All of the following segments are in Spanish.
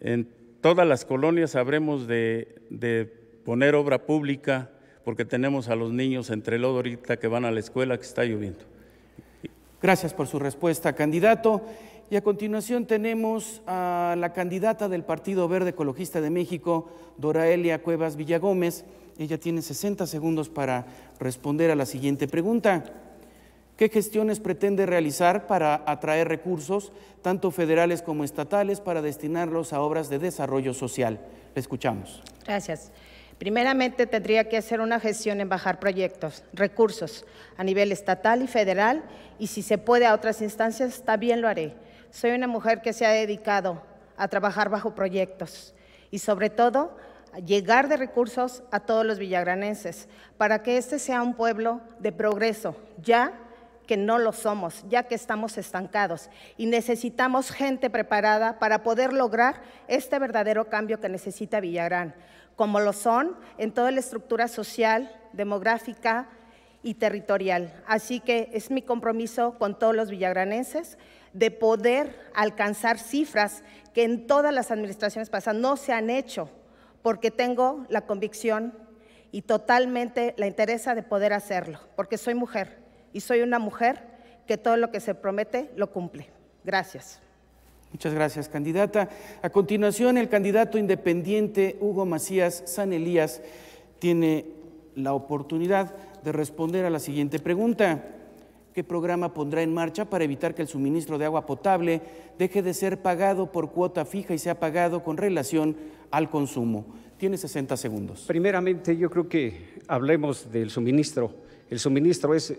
en todas las colonias habremos de, poner obra pública porque tenemos a los niños entre lodo ahorita que van a la escuela que está lloviendo. Gracias por su respuesta, candidato. Y a continuación tenemos a la candidata del Partido Verde Ecologista de México, Doraelia Cuevas Villagómez. Ella tiene 60 segundos para responder a la siguiente pregunta. ¿Qué gestiones pretende realizar para atraer recursos, tanto federales como estatales, para destinarlos a obras de desarrollo social? Le escuchamos. Gracias. Primeramente, tendría que hacer una gestión en bajar proyectos, recursos, a nivel estatal y federal, y si se puede a otras instancias, también lo haré. Soy una mujer que se ha dedicado a trabajar bajo proyectos y, sobre todo, llegar de recursos a todos los villagranenses, para que este sea un pueblo de progreso, ya que no lo somos, ya que estamos estancados y necesitamos gente preparada para poder lograr este verdadero cambio que necesita Villagrán, como lo son en toda la estructura social, demográfica y territorial. Así que es mi compromiso con todos los villagranenses de poder alcanzar cifras que en todas las administraciones pasadas no se han hecho, porque tengo la convicción y totalmente la interesa de poder hacerlo, porque soy mujer, y soy una mujer que todo lo que se promete lo cumple. Gracias. Muchas gracias, candidata. A continuación, el candidato independiente Hugo Macías Sanelías, tiene la oportunidad de responder a la siguiente pregunta. ¿Qué programa pondrá en marcha para evitar que el suministro de agua potable deje de ser pagado por cuota fija y sea pagado con relación al consumo? Tiene 60 segundos. Primeramente, yo creo que hablemos del suministro. El suministro es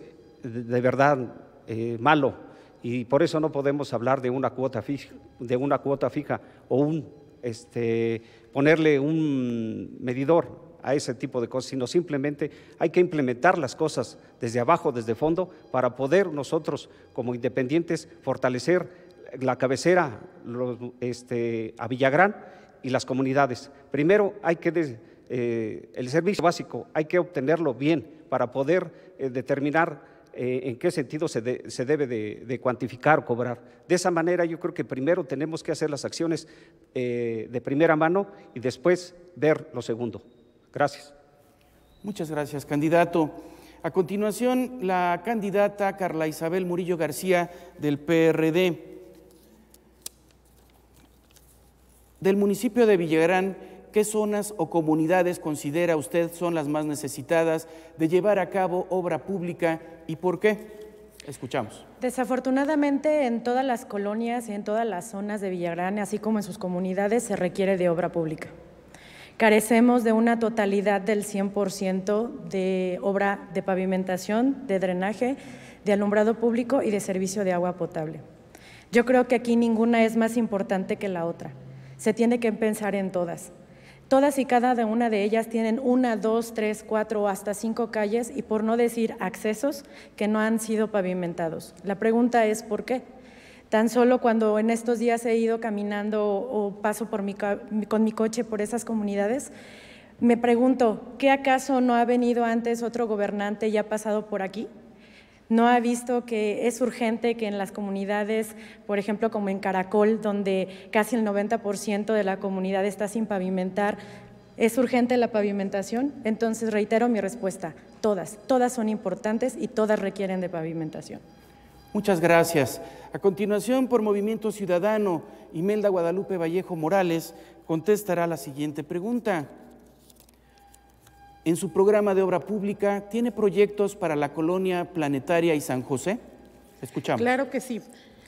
de verdad eh, malo y por eso no podemos hablar de una cuota fija, de una cuota fija o un, este, ponerle un medidor a ese tipo de cosas, sino simplemente hay que implementar las cosas desde abajo, desde fondo, para poder nosotros como independientes fortalecer la cabecera este, a Villagrán y las comunidades. Primero hay que... Eh, el servicio básico hay que obtenerlo bien para poder eh, determinar eh, en qué sentido se, debe de, cuantificar o cobrar. De esa manera yo creo que primero tenemos que hacer las acciones eh, de primera mano y después ver lo segundo. Gracias. Muchas gracias, candidato. A continuación, la candidata Carla Isabel Murillo García del PRD. Del municipio de Villagrán ¿Qué zonas o comunidades considera usted son las más necesitadas de llevar a cabo obra pública y por qué? Escuchamos. Desafortunadamente, en todas las colonias y en todas las zonas de Villagrán, así como en sus comunidades, se requiere de obra pública. Carecemos de una totalidad del 100% de obra de pavimentación, de drenaje, de alumbrado público y de servicio de agua potable. Yo creo que aquí ninguna es más importante que la otra. Se tiene que pensar en todas. Todas y cada una de ellas tienen una, dos, tres, cuatro o hasta cinco calles y por no decir accesos que no han sido pavimentados. La pregunta es ¿por qué? Tan solo cuando en estos días he ido caminando o paso con mi coche por esas comunidades, me pregunto, ¿qué acaso no ha venido antes otro gobernante y ha pasado por aquí? no ha visto que es urgente que en las comunidades, por ejemplo, como en Caracol, donde casi el 90% de la comunidad está sin pavimentar, ¿Es urgente la pavimentación? Entonces reitero mi respuesta, todas, todas son importantes y todas requieren de pavimentación. Muchas gracias. A continuación, por Movimiento Ciudadano, Imelda Guadalupe Vallejo Morales contestará la siguiente pregunta. En su programa de obra pública tiene proyectos para la colonia planetaria y San José. Escuchamos. Claro que sí.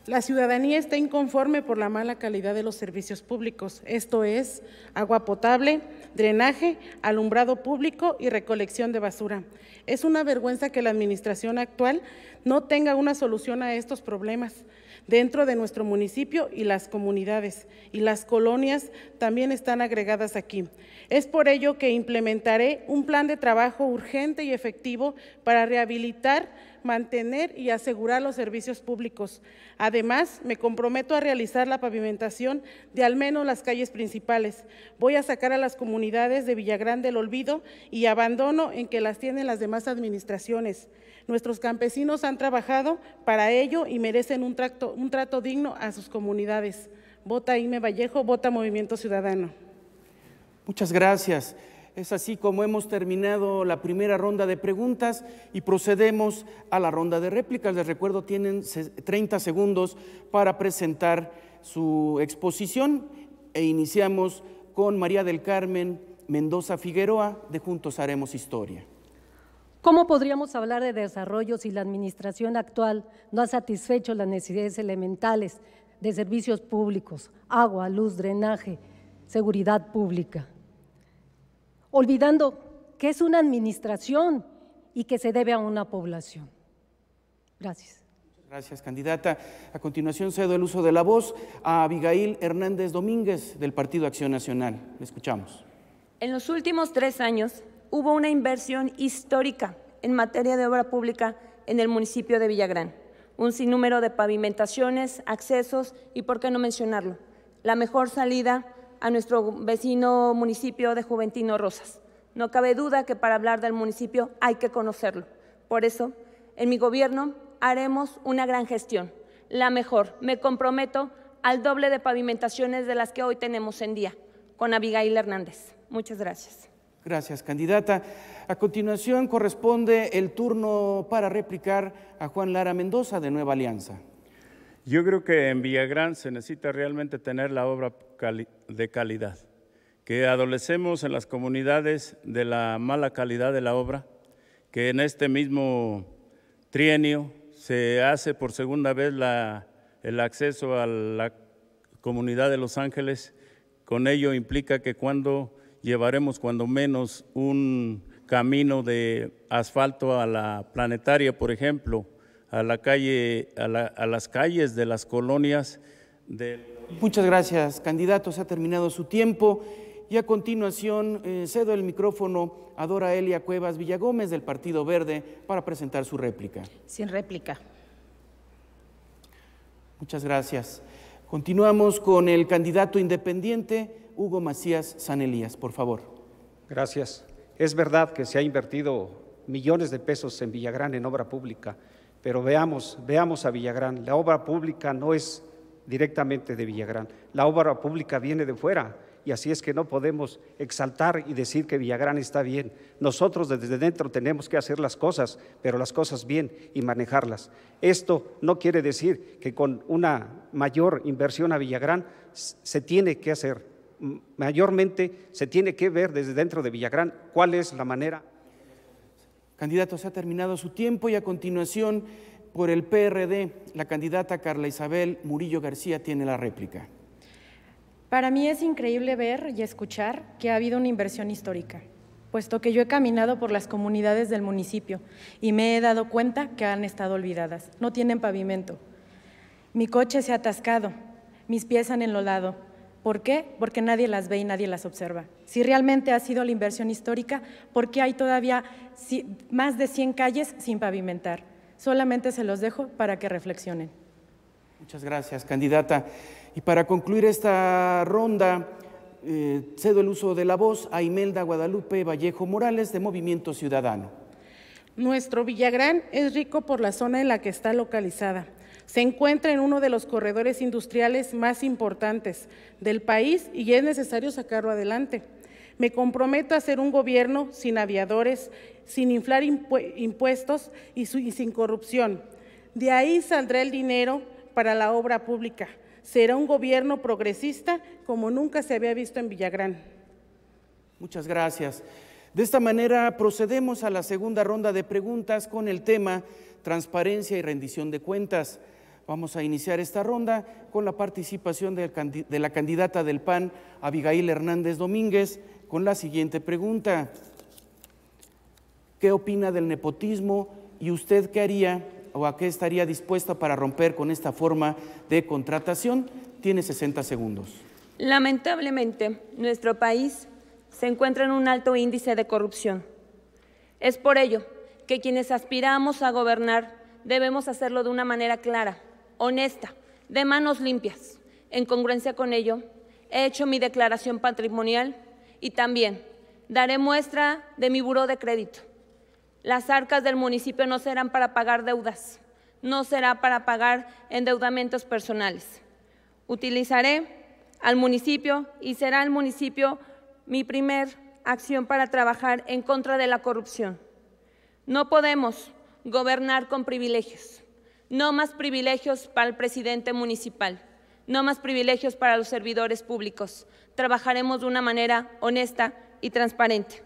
La ciudadanía está inconforme por la mala calidad de los servicios públicos, esto es, agua potable, drenaje, alumbrado público y recolección de basura. Es una vergüenza que la administración actual no tenga una solución a estos problemas dentro de nuestro municipio y las comunidades y las colonias también están agregadas aquí. Es por ello que implementaré un plan de trabajo urgente y efectivo para rehabilitar mantener y asegurar los servicios públicos. Además, me comprometo a realizar la pavimentación de al menos las calles principales. Voy a sacar a las comunidades de Villagrande del olvido y abandono en que las tienen las demás administraciones. Nuestros campesinos han trabajado para ello y merecen un, trato, un trato digno a sus comunidades. Vota Ime Vallejo, vota Movimiento Ciudadano. Muchas gracias. Es así como hemos terminado la primera ronda de preguntas y procedemos a la ronda de réplicas. Les recuerdo, tienen 30 segundos para presentar su exposición e iniciamos con María del Carmen Mendoza Figueroa de Juntos Haremos Historia. ¿Cómo podríamos hablar de desarrollo si la administración actual no ha satisfecho las necesidades elementales de servicios públicos, agua, luz, drenaje, seguridad pública? olvidando que es una administración y que se debe a una población. Gracias. Gracias, candidata. A continuación cedo el uso de la voz a Abigail Hernández Domínguez del Partido Acción Nacional. Le escuchamos. En los últimos tres años hubo una inversión histórica en materia de obra pública en el municipio de Villagrán. Un sinnúmero de pavimentaciones, accesos y, por qué no mencionarlo, la mejor salida a nuestro vecino municipio de Juventino Rosas. No cabe duda que para hablar del municipio hay que conocerlo. Por eso, en mi gobierno haremos una gran gestión, la mejor. Me comprometo al doble de pavimentaciones de las que hoy tenemos en día, con Abigail Hernández. Muchas gracias. Gracias, candidata. A continuación corresponde el turno para replicar a Juan Lara Mendoza de Nueva Alianza. Yo creo que en Villagrán se necesita realmente tener la obra de calidad, que adolecemos en las comunidades de la mala calidad de la obra, que en este mismo trienio se hace por segunda vez el acceso a la comunidad de Los Ángeles, con ello implica que cuando llevaremos cuando menos un camino de asfalto a la planetaria, por ejemplo, a, la calle, a, las calles de las colonias del... Muchas gracias, candidato, se Ha terminado su tiempo. Y a continuación eh, cedo el micrófono a Dora Elia Cuevas Villagómez del Partido Verde para presentar su réplica. Sin réplica. Muchas gracias. Continuamos con el candidato independiente, Hugo Macías San por favor. Gracias. Es verdad que se ha invertido millones de pesos en Villagrán en obra pública pero veamos, veamos a Villagrán. La obra pública no es directamente de Villagrán. La obra pública viene de fuera y así es que no podemos exaltar y decir que Villagrán está bien. Nosotros desde dentro tenemos que hacer las cosas, pero las cosas bien y manejarlas. Esto no quiere decir que con una mayor inversión a Villagrán se tiene que hacer. Mayormente se tiene que ver desde dentro de Villagrán cuál es la manera candidato se ha terminado su tiempo y a continuación, por el PRD, la candidata Carla Isabel Murillo García tiene la réplica. Para mí es increíble ver y escuchar que ha habido una inversión histórica, puesto que yo he caminado por las comunidades del municipio y me he dado cuenta que han estado olvidadas, no tienen pavimento. Mi coche se ha atascado, mis pies han enlodado, ¿Por qué? Porque nadie las ve y nadie las observa. Si realmente ha sido la inversión histórica, ¿por qué hay todavía más de 100 calles sin pavimentar? Solamente se los dejo para que reflexionen. Muchas gracias, candidata. Y para concluir esta ronda, eh, cedo el uso de la voz a Imelda Guadalupe Vallejo Morales de Movimiento Ciudadano. Nuestro Villagrán es rico por la zona en la que está localizada se encuentra en uno de los corredores industriales más importantes del país y es necesario sacarlo adelante. Me comprometo a ser un gobierno sin aviadores, sin inflar impuestos y sin corrupción. De ahí saldrá el dinero para la obra pública. Será un gobierno progresista como nunca se había visto en Villagrán. Muchas gracias. De esta manera procedemos a la segunda ronda de preguntas con el tema transparencia y rendición de cuentas. Vamos a iniciar esta ronda con la participación de la candidata del PAN, Abigail Hernández Domínguez, con la siguiente pregunta. ¿Qué opina del nepotismo y usted qué haría o a qué estaría dispuesta para romper con esta forma de contratación? Tiene 60 segundos. Lamentablemente, nuestro país se encuentra en un alto índice de corrupción. Es por ello que quienes aspiramos a gobernar debemos hacerlo de una manera clara, honesta, de manos limpias. En congruencia con ello, he hecho mi declaración patrimonial y también daré muestra de mi buró de crédito. Las arcas del municipio no serán para pagar deudas, no será para pagar endeudamientos personales. Utilizaré al municipio y será el municipio mi primer acción para trabajar en contra de la corrupción. No podemos gobernar con privilegios. No más privilegios para el presidente municipal. No más privilegios para los servidores públicos. Trabajaremos de una manera honesta y transparente.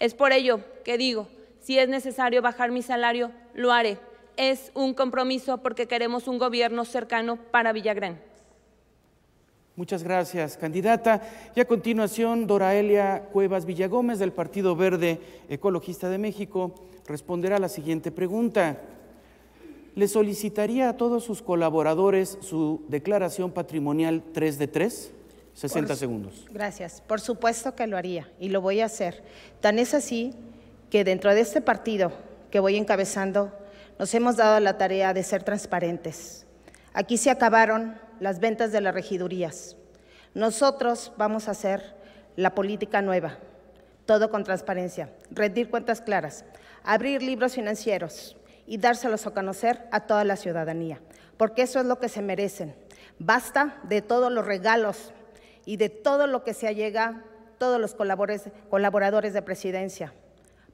Es por ello que digo, si es necesario bajar mi salario, lo haré. Es un compromiso porque queremos un gobierno cercano para Villagrán. Muchas gracias, candidata. Y a continuación, Doraelia Cuevas Villagómez, del Partido Verde Ecologista de México, responderá la siguiente pregunta le solicitaría a todos sus colaboradores su declaración patrimonial 3 de 3. 60 segundos. Gracias. Por supuesto que lo haría y lo voy a hacer. Tan es así que dentro de este partido que voy encabezando, nos hemos dado la tarea de ser transparentes. Aquí se acabaron las ventas de las regidurías. Nosotros vamos a hacer la política nueva, todo con transparencia, rendir cuentas claras, abrir libros financieros, y dárselos a conocer a toda la ciudadanía, porque eso es lo que se merecen. Basta de todos los regalos y de todo lo que se allega todos los colaboradores de presidencia.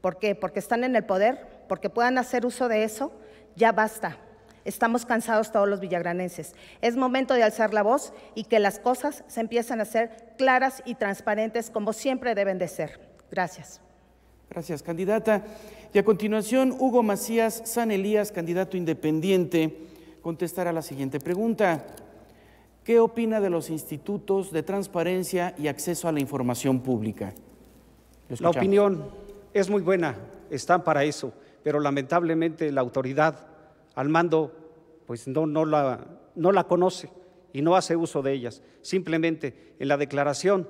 ¿Por qué? Porque están en el poder, porque puedan hacer uso de eso, ya basta. Estamos cansados todos los villagranenses. Es momento de alzar la voz y que las cosas se empiecen a ser claras y transparentes como siempre deben de ser. Gracias. Gracias, candidata. Y a continuación, Hugo Macías San Elías, candidato independiente, contestará la siguiente pregunta. ¿Qué opina de los institutos de transparencia y acceso a la información pública? La opinión es muy buena, están para eso, pero lamentablemente la autoridad al mando pues no, no, no la conoce y no hace uso de ellas. Simplemente en la declaración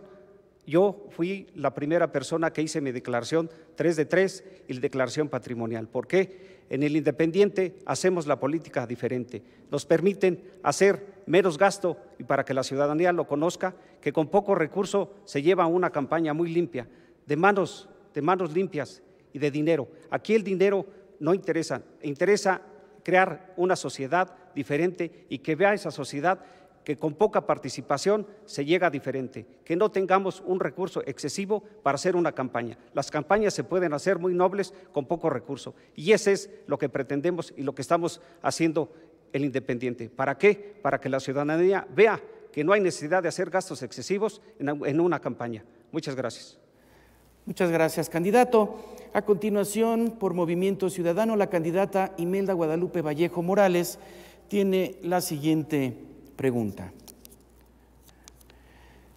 yo fui la primera persona que hice mi declaración 3 de 3 y declaración patrimonial. ¿Por qué? En el Independiente hacemos la política diferente. Nos permiten hacer menos gasto y para que la ciudadanía lo conozca, que con poco recurso se lleva una campaña muy limpia, de manos, de manos limpias y de dinero. Aquí el dinero no interesa, interesa crear una sociedad diferente y que vea esa sociedad que con poca participación se llega diferente, que no tengamos un recurso excesivo para hacer una campaña. Las campañas se pueden hacer muy nobles con poco recurso y ese es lo que pretendemos y lo que estamos haciendo el Independiente. ¿Para qué? Para que la ciudadanía vea que no hay necesidad de hacer gastos excesivos en una campaña. Muchas gracias. Muchas gracias, candidato. A continuación, por Movimiento Ciudadano, la candidata Imelda Guadalupe Vallejo Morales tiene la siguiente Pregunta.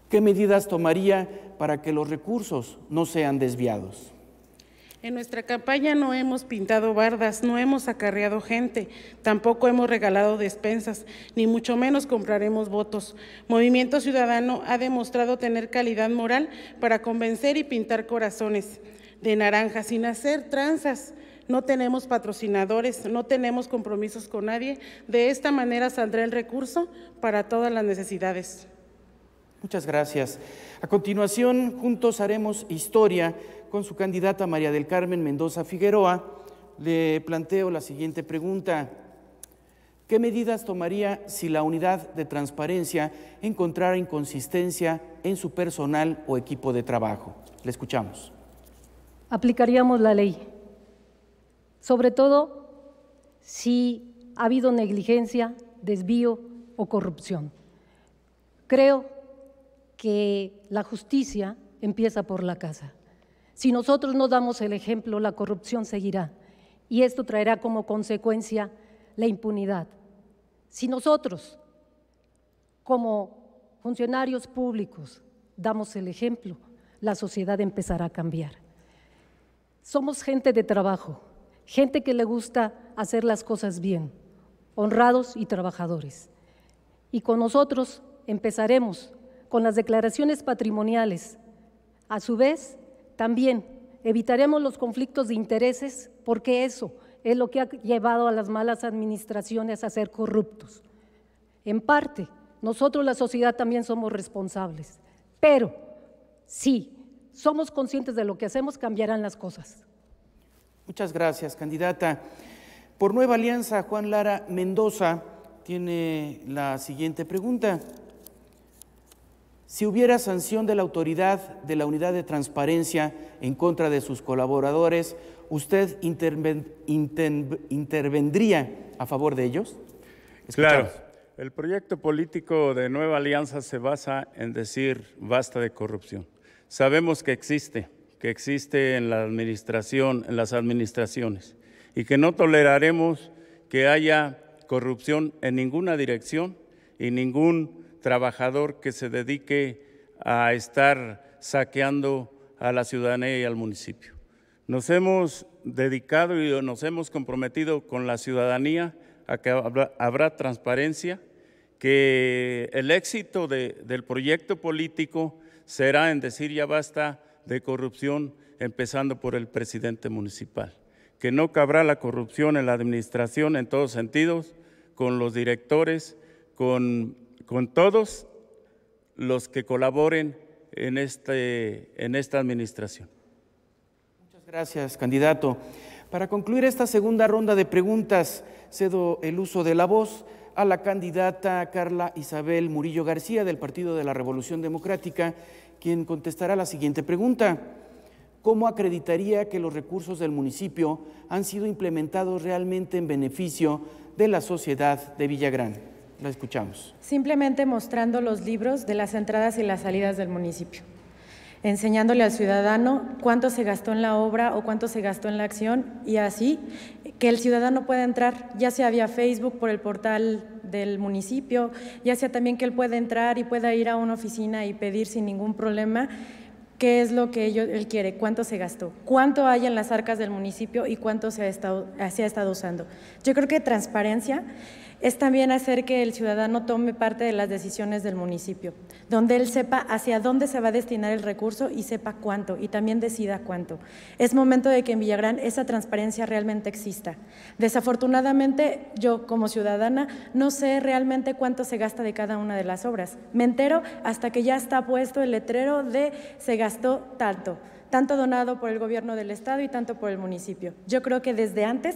¿Qué medidas tomaría para que los recursos no sean desviados? En nuestra campaña no hemos pintado bardas, no hemos acarreado gente, tampoco hemos regalado despensas, ni mucho menos compraremos votos. Movimiento Ciudadano ha demostrado tener calidad moral para convencer y pintar corazones de naranja sin hacer tranzas, no tenemos patrocinadores, no tenemos compromisos con nadie. De esta manera saldrá el recurso para todas las necesidades. Muchas gracias. A continuación, juntos haremos historia con su candidata María del Carmen Mendoza Figueroa. Le planteo la siguiente pregunta. ¿Qué medidas tomaría si la unidad de transparencia encontrara inconsistencia en su personal o equipo de trabajo? Le escuchamos. Aplicaríamos la ley sobre todo si ha habido negligencia, desvío o corrupción. Creo que la justicia empieza por la casa. Si nosotros no damos el ejemplo, la corrupción seguirá y esto traerá como consecuencia la impunidad. Si nosotros, como funcionarios públicos, damos el ejemplo, la sociedad empezará a cambiar. Somos gente de trabajo, gente que le gusta hacer las cosas bien, honrados y trabajadores. Y con nosotros empezaremos con las declaraciones patrimoniales. A su vez, también evitaremos los conflictos de intereses porque eso es lo que ha llevado a las malas administraciones a ser corruptos. En parte, nosotros la sociedad también somos responsables, pero si somos conscientes de lo que hacemos, cambiarán las cosas. Muchas gracias, candidata. Por Nueva Alianza, Juan Lara Mendoza tiene la siguiente pregunta. Si hubiera sanción de la autoridad de la unidad de transparencia en contra de sus colaboradores, ¿usted intervendría a favor de ellos? Claro. El proyecto político de Nueva Alianza se basa en decir basta de corrupción. Sabemos que existe que existe en la administración, en las administraciones, y que no toleraremos que haya corrupción en ninguna dirección y ningún trabajador que se dedique a estar saqueando a la ciudadanía y al municipio. Nos hemos dedicado y nos hemos comprometido con la ciudadanía a que habrá, habrá transparencia, que el éxito del proyecto político será en decir ya basta de corrupción, empezando por el presidente municipal, que no cabrá la corrupción en la administración en todos sentidos, con los directores, con, con todos los que colaboren en, este, en esta administración. Muchas gracias, candidato. Para concluir esta segunda ronda de preguntas, cedo el uso de la voz a la candidata Carla Isabel Murillo García del Partido de la Revolución Democrática quien contestará la siguiente pregunta. ¿Cómo acreditaría que los recursos del municipio han sido implementados realmente en beneficio de la sociedad de Villagrán? La escuchamos. Simplemente mostrando los libros de las entradas y las salidas del municipio, enseñándole al ciudadano cuánto se gastó en la obra o cuánto se gastó en la acción y así que el ciudadano pueda entrar ya sea vía Facebook, por el portal del municipio, ya sea también que él pueda entrar y pueda ir a una oficina y pedir sin ningún problema qué es lo que él quiere, cuánto se gastó, cuánto hay en las arcas del municipio y cuánto se ha estado, se ha estado usando. Yo creo que transparencia es también hacer que el ciudadano tome parte de las decisiones del municipio, donde él sepa hacia dónde se va a destinar el recurso y sepa cuánto y también decida cuánto. Es momento de que en Villagrán esa transparencia realmente exista. Desafortunadamente, yo como ciudadana no sé realmente cuánto se gasta de cada una de las obras. Me entero hasta que ya está puesto el letrero de se gastó tanto tanto donado por el gobierno del Estado y tanto por el municipio. Yo creo que desde antes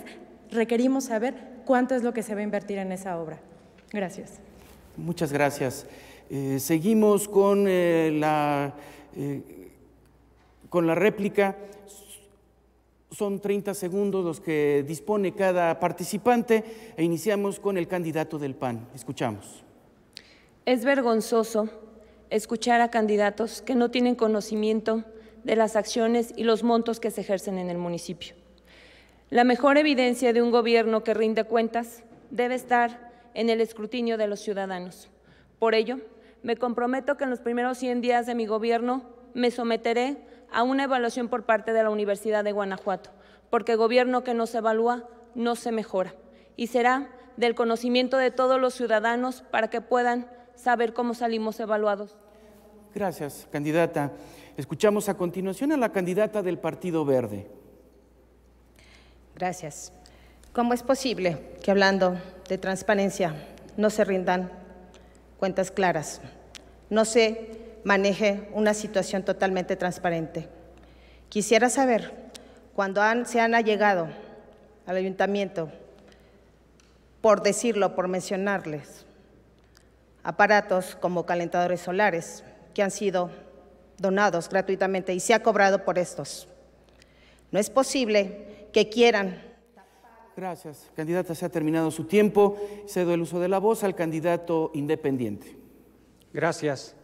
requerimos saber cuánto es lo que se va a invertir en esa obra. Gracias. Muchas gracias. Eh, seguimos con, eh, la, eh, con la réplica. Son 30 segundos los que dispone cada participante e iniciamos con el candidato del PAN. Escuchamos. Es vergonzoso escuchar a candidatos que no tienen conocimiento de las acciones y los montos que se ejercen en el municipio. La mejor evidencia de un gobierno que rinde cuentas debe estar en el escrutinio de los ciudadanos. Por ello, me comprometo que en los primeros 100 días de mi gobierno me someteré a una evaluación por parte de la Universidad de Guanajuato, porque gobierno que no se evalúa no se mejora y será del conocimiento de todos los ciudadanos para que puedan saber cómo salimos evaluados. Gracias, candidata. Escuchamos a continuación a la candidata del Partido Verde. Gracias. ¿Cómo es posible que hablando de transparencia no se rindan cuentas claras, no se maneje una situación totalmente transparente? Quisiera saber, cuando han, se han allegado al ayuntamiento, por decirlo, por mencionarles, aparatos como calentadores solares que han sido donados gratuitamente y se ha cobrado por estos. No es posible que quieran. Gracias. Candidata, se ha terminado su tiempo. Cedo el uso de la voz al candidato independiente. Gracias.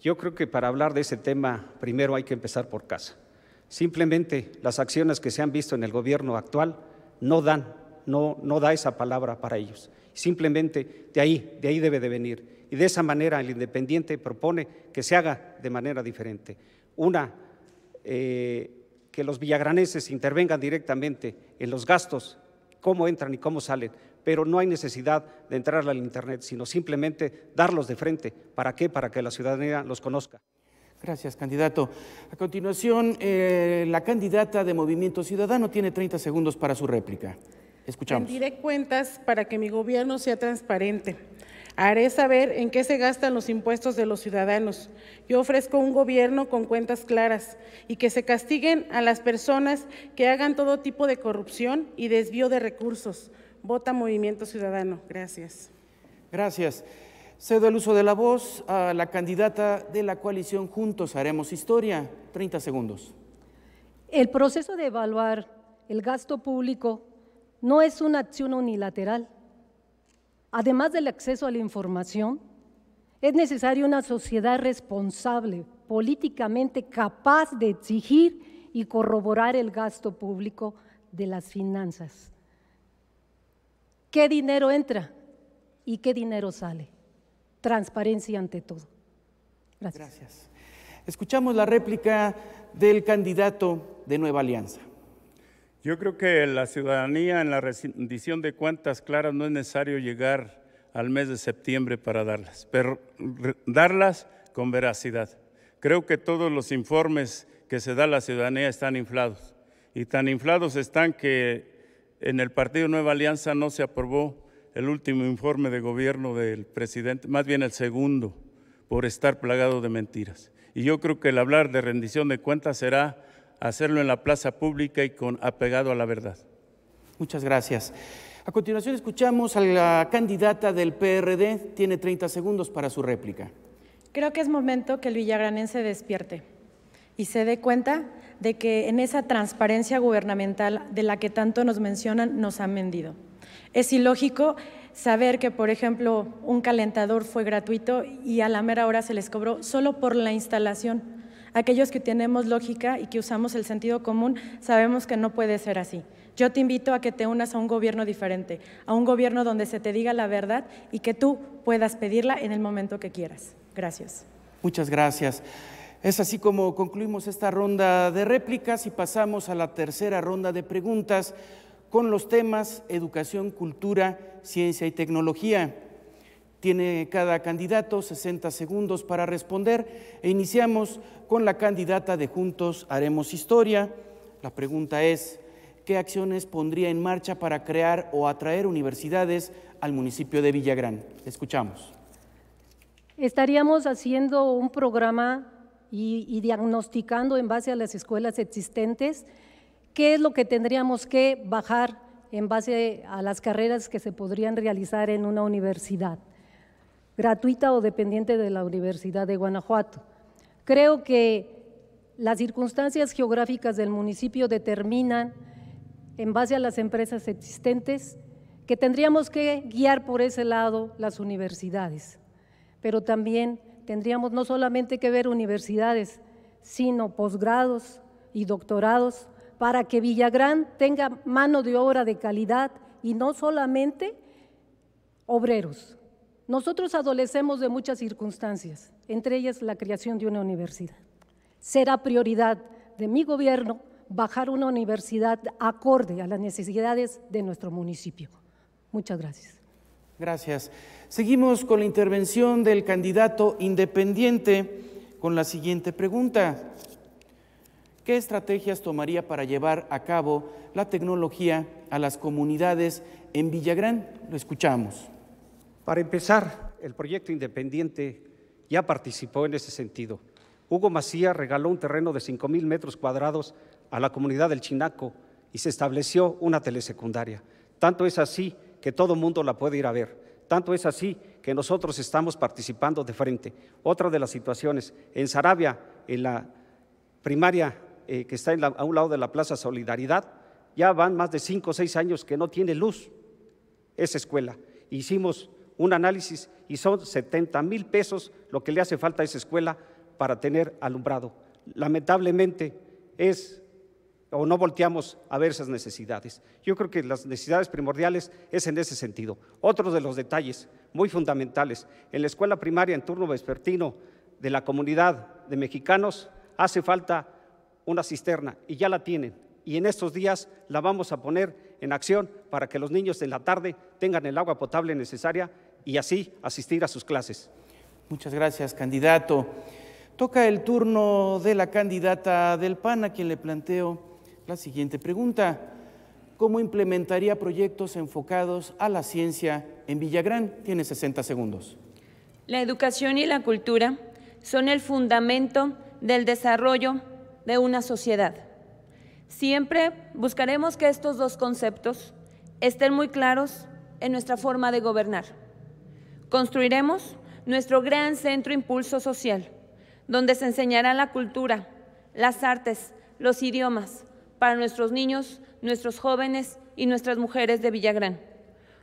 Yo creo que para hablar de ese tema, primero hay que empezar por casa. Simplemente las acciones que se han visto en el gobierno actual no dan, no, no da esa palabra para ellos. Simplemente de ahí, de ahí debe de venir. Y de esa manera el independiente propone que se haga de manera diferente. Una, eh, que los villagraneses intervengan directamente en los gastos, cómo entran y cómo salen, pero no hay necesidad de entrar al Internet, sino simplemente darlos de frente. ¿Para qué? Para que la ciudadanía los conozca. Gracias, candidato. A continuación, eh, la candidata de Movimiento Ciudadano tiene 30 segundos para su réplica. Escuchamos. cuentas para que mi gobierno sea transparente Haré saber en qué se gastan los impuestos de los ciudadanos. Yo ofrezco un gobierno con cuentas claras y que se castiguen a las personas que hagan todo tipo de corrupción y desvío de recursos. Vota Movimiento Ciudadano. Gracias. Gracias. Cedo el uso de la voz a la candidata de la coalición Juntos Haremos Historia. 30 segundos. El proceso de evaluar el gasto público no es una acción unilateral además del acceso a la información, es necesaria una sociedad responsable, políticamente capaz de exigir y corroborar el gasto público de las finanzas. ¿Qué dinero entra y qué dinero sale? Transparencia ante todo. Gracias. Gracias. Escuchamos la réplica del candidato de Nueva Alianza. Yo creo que la ciudadanía en la rendición de cuentas claras no es necesario llegar al mes de septiembre para darlas, pero darlas con veracidad. Creo que todos los informes que se da a la ciudadanía están inflados y tan inflados están que en el Partido Nueva Alianza no se aprobó el último informe de gobierno del presidente, más bien el segundo, por estar plagado de mentiras. Y yo creo que el hablar de rendición de cuentas será hacerlo en la plaza pública y con apegado a la verdad. Muchas gracias. A continuación escuchamos a la candidata del PRD. Tiene 30 segundos para su réplica. Creo que es momento que el villagranense despierte y se dé cuenta de que en esa transparencia gubernamental de la que tanto nos mencionan nos han vendido. Es ilógico saber que, por ejemplo, un calentador fue gratuito y a la mera hora se les cobró solo por la instalación Aquellos que tenemos lógica y que usamos el sentido común sabemos que no puede ser así. Yo te invito a que te unas a un gobierno diferente, a un gobierno donde se te diga la verdad y que tú puedas pedirla en el momento que quieras. Gracias. Muchas gracias. Es así como concluimos esta ronda de réplicas y pasamos a la tercera ronda de preguntas con los temas educación, cultura, ciencia y tecnología. Tiene cada candidato 60 segundos para responder e iniciamos con la candidata de Juntos Haremos Historia. La pregunta es, ¿qué acciones pondría en marcha para crear o atraer universidades al municipio de Villagrán? Escuchamos. Estaríamos haciendo un programa y, diagnosticando en base a las escuelas existentes qué es lo que tendríamos que bajar en base a las carreras que se podrían realizar en una universidad, gratuita o dependiente de la Universidad de Guanajuato. Creo que las circunstancias geográficas del municipio determinan, en base a las empresas existentes, que tendríamos que guiar por ese lado las universidades, pero también tendríamos no solamente que ver universidades, sino posgrados y doctorados para que Villagrán tenga mano de obra de calidad y no solamente obreros. Nosotros adolecemos de muchas circunstancias, entre ellas la creación de una universidad. Será prioridad de mi gobierno bajar una universidad acorde a las necesidades de nuestro municipio. Muchas gracias. Gracias. Seguimos con la intervención del candidato independiente con la siguiente pregunta. ¿Qué estrategias tomaría para llevar a cabo la tecnología a las comunidades en Villagrán? Lo escuchamos. Para empezar, el proyecto independiente ya participó en ese sentido. Hugo Macía regaló un terreno de mil metros cuadrados a la comunidad del Chinaco y se estableció una telesecundaria. Tanto es así que todo mundo la puede ir a ver. Tanto es así que nosotros estamos participando de frente. Otra de las situaciones, en Sarabia, en la primaria eh, que está a un lado de la Plaza Solidaridad, ya van más de cinco o seis años que no tiene luz esa escuela. Hicimos un análisis y son 70 mil pesos lo que le hace falta a esa escuela para tener alumbrado. Lamentablemente es o no volteamos a ver esas necesidades. Yo creo que las necesidades primordiales es en ese sentido. Otro de los detalles muy fundamentales, en la escuela primaria en turno vespertino de la comunidad de mexicanos hace falta una cisterna y ya la tienen. Y en estos días la vamos a poner en acción para que los niños en la tarde tengan el agua potable necesaria y así asistir a sus clases. Muchas gracias, candidato. Toca el turno de la candidata del PAN, a quien le planteo la siguiente pregunta. ¿Cómo implementaría proyectos enfocados a la ciencia en Villagrán? Tiene 60 segundos. La educación y la cultura son el fundamento del desarrollo de una sociedad. Siempre buscaremos que estos dos conceptos estén muy claros en nuestra forma de gobernar. Construiremos nuestro gran centro Impulso Social, donde se enseñará la cultura, las artes, los idiomas para nuestros niños, nuestros jóvenes y nuestras mujeres de Villagrán.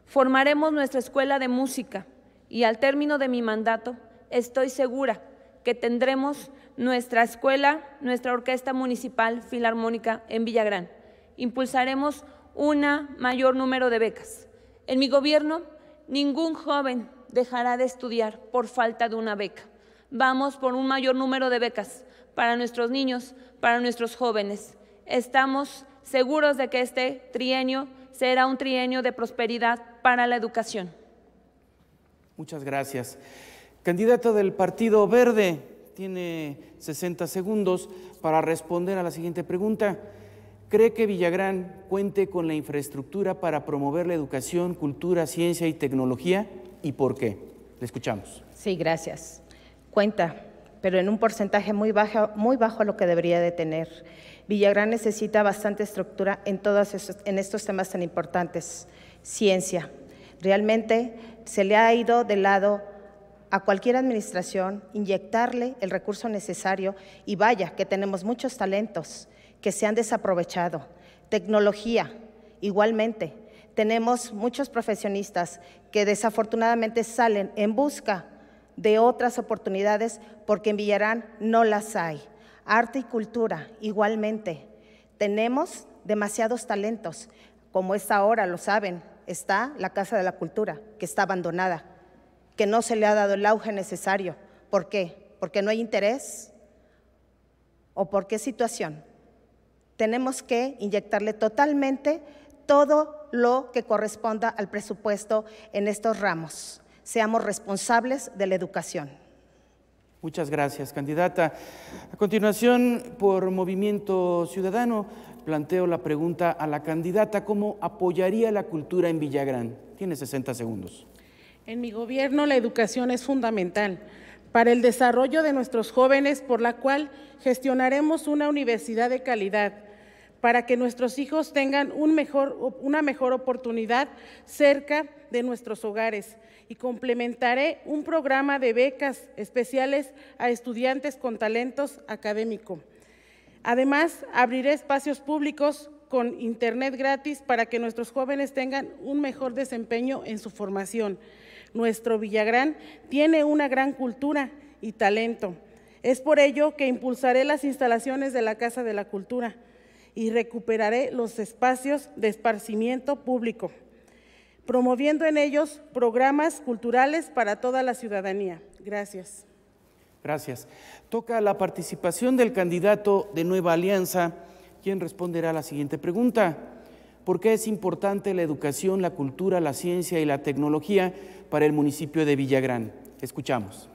Formaremos nuestra escuela de música y al término de mi mandato estoy segura que tendremos nuestra escuela, nuestra orquesta municipal filarmónica en Villagrán. Impulsaremos un mayor número de becas. En mi gobierno, ningún joven dejará de estudiar por falta de una beca. Vamos por un mayor número de becas para nuestros niños, para nuestros jóvenes. Estamos seguros de que este trienio será un trienio de prosperidad para la educación. Muchas gracias. Candidato del Partido Verde, tiene 60 segundos para responder a la siguiente pregunta. ¿Cree que Villagrán cuente con la infraestructura para promover la educación, cultura, ciencia y tecnología? y por qué. Le escuchamos. Sí, gracias. Cuenta, pero en un porcentaje muy bajo, muy bajo lo que debería de tener. Villagrán necesita bastante estructura en, todos en estos temas tan importantes. Ciencia. Realmente se le ha ido de lado a cualquier administración inyectarle el recurso necesario y vaya que tenemos muchos talentos que se han desaprovechado. Tecnología, igualmente tenemos muchos profesionistas que desafortunadamente salen en busca de otras oportunidades porque en Villarán no las hay. Arte y cultura, igualmente. Tenemos demasiados talentos, como es ahora, lo saben, está la Casa de la Cultura, que está abandonada, que no se le ha dado el auge necesario. ¿Por qué? ¿Porque no hay interés? ¿O por qué situación? Tenemos que inyectarle totalmente todo lo que corresponda al presupuesto en estos ramos. Seamos responsables de la educación. Muchas gracias, candidata. A continuación, por Movimiento Ciudadano, planteo la pregunta a la candidata, ¿cómo apoyaría la cultura en Villagrán? Tiene 60 segundos. En mi gobierno la educación es fundamental para el desarrollo de nuestros jóvenes, por la cual gestionaremos una universidad de calidad para que nuestros hijos tengan una mejor oportunidad cerca de nuestros hogares y complementaré un programa de becas especiales a estudiantes con talentos académico. Además, abriré espacios públicos con internet gratis para que nuestros jóvenes tengan un mejor desempeño en su formación. Nuestro Villagrán tiene una gran cultura y talento. Es por ello que impulsaré las instalaciones de la Casa de la Cultura y recuperaré los espacios de esparcimiento público, promoviendo en ellos programas culturales para toda la ciudadanía. Gracias. Gracias. Toca la participación del candidato de Nueva Alianza, quien responderá a la siguiente pregunta. ¿Por qué es importante la educación, la cultura, la ciencia y la tecnología para el municipio de Villagrán? Escuchamos.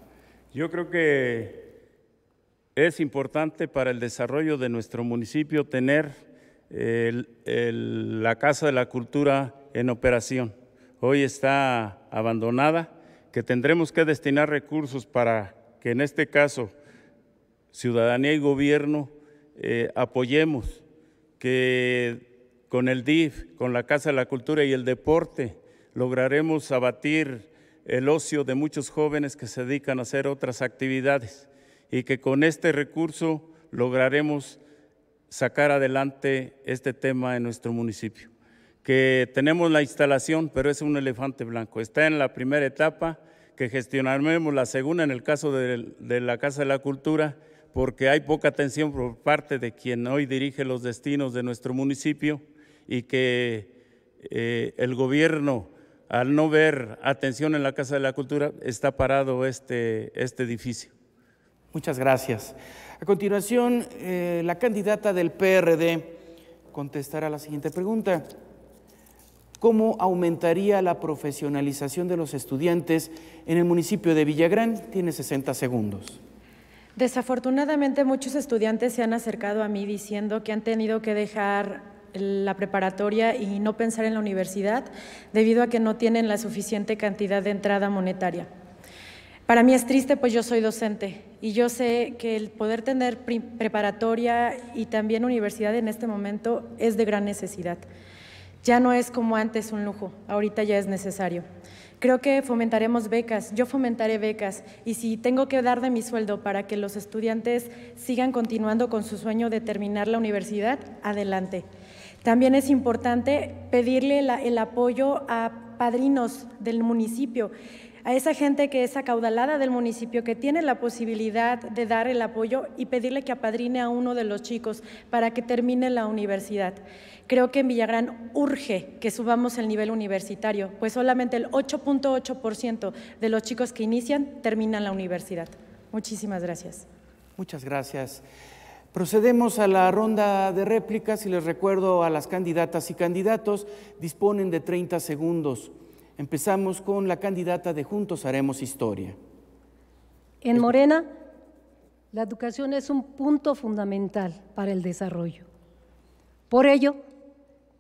Yo creo que es importante para el desarrollo de nuestro municipio tener la Casa de la Cultura en operación. Hoy está abandonada, que tendremos que destinar recursos para que en este caso ciudadanía y gobierno eh, apoyemos que con el DIF, con la Casa de la Cultura y el Deporte lograremos abatir el ocio de muchos jóvenes que se dedican a hacer otras actividades y que con este recurso lograremos sacar adelante este tema en nuestro municipio. Que tenemos la instalación, pero es un elefante blanco. Está en la primera etapa, que gestionaremos la segunda en el caso de, la Casa de la Cultura, porque hay poca atención por parte de quien hoy dirige los destinos de nuestro municipio y que eh, el gobierno, al no ver atención en la Casa de la Cultura, está parado este, este edificio. Muchas gracias. A continuación, eh, la candidata del PRD contestará la siguiente pregunta. ¿Cómo aumentaría la profesionalización de los estudiantes en el municipio de Villagrán? Tiene 60 segundos. Desafortunadamente muchos estudiantes se han acercado a mí diciendo que han tenido que dejar la preparatoria y no pensar en la universidad debido a que no tienen la suficiente cantidad de entrada monetaria. Para mí es triste, pues yo soy docente y yo sé que el poder tener preparatoria y también universidad en este momento es de gran necesidad. Ya no es como antes un lujo, ahorita ya es necesario. Creo que fomentaremos becas, yo fomentaré becas y si tengo que dar de mi sueldo para que los estudiantes sigan continuando con su sueño de terminar la universidad, adelante. También es importante pedirle el apoyo a padrinos del municipio a esa gente que es acaudalada del municipio, que tiene la posibilidad de dar el apoyo y pedirle que apadrine a uno de los chicos para que termine la universidad. Creo que en Villagrán urge que subamos el nivel universitario, pues solamente el 8.8% de los chicos que inician terminan la universidad. Muchísimas gracias. Muchas gracias. Procedemos a la ronda de réplicas y les recuerdo a las candidatas y candidatos disponen de 30 segundos. Empezamos con la candidata de Juntos Haremos Historia. En Morena, la educación es un punto fundamental para el desarrollo. Por ello,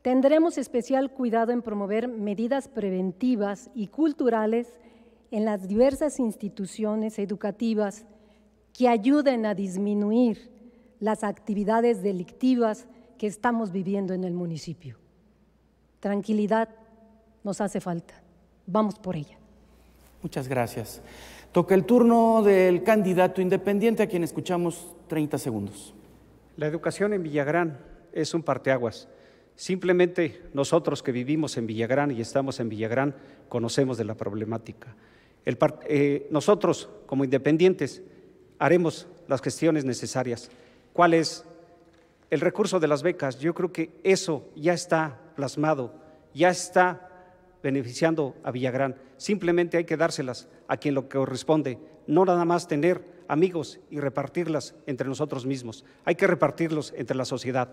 tendremos especial cuidado en promover medidas preventivas y culturales en las diversas instituciones educativas que ayuden a disminuir las actividades delictivas que estamos viviendo en el municipio. Tranquilidad nos hace falta. Vamos por ella. Muchas gracias. Toca el turno del candidato independiente a quien escuchamos 30 segundos. La educación en Villagrán es un parteaguas. Simplemente nosotros que vivimos en Villagrán y estamos en Villagrán conocemos de la problemática. Eh, nosotros, como independientes, haremos las gestiones necesarias. ¿Cuál es el recurso de las becas? Yo creo que eso ya está plasmado, ya está beneficiando a Villagrán. Simplemente hay que dárselas a quien lo corresponde, no nada más tener amigos y repartirlas entre nosotros mismos, hay que repartirlos entre la sociedad.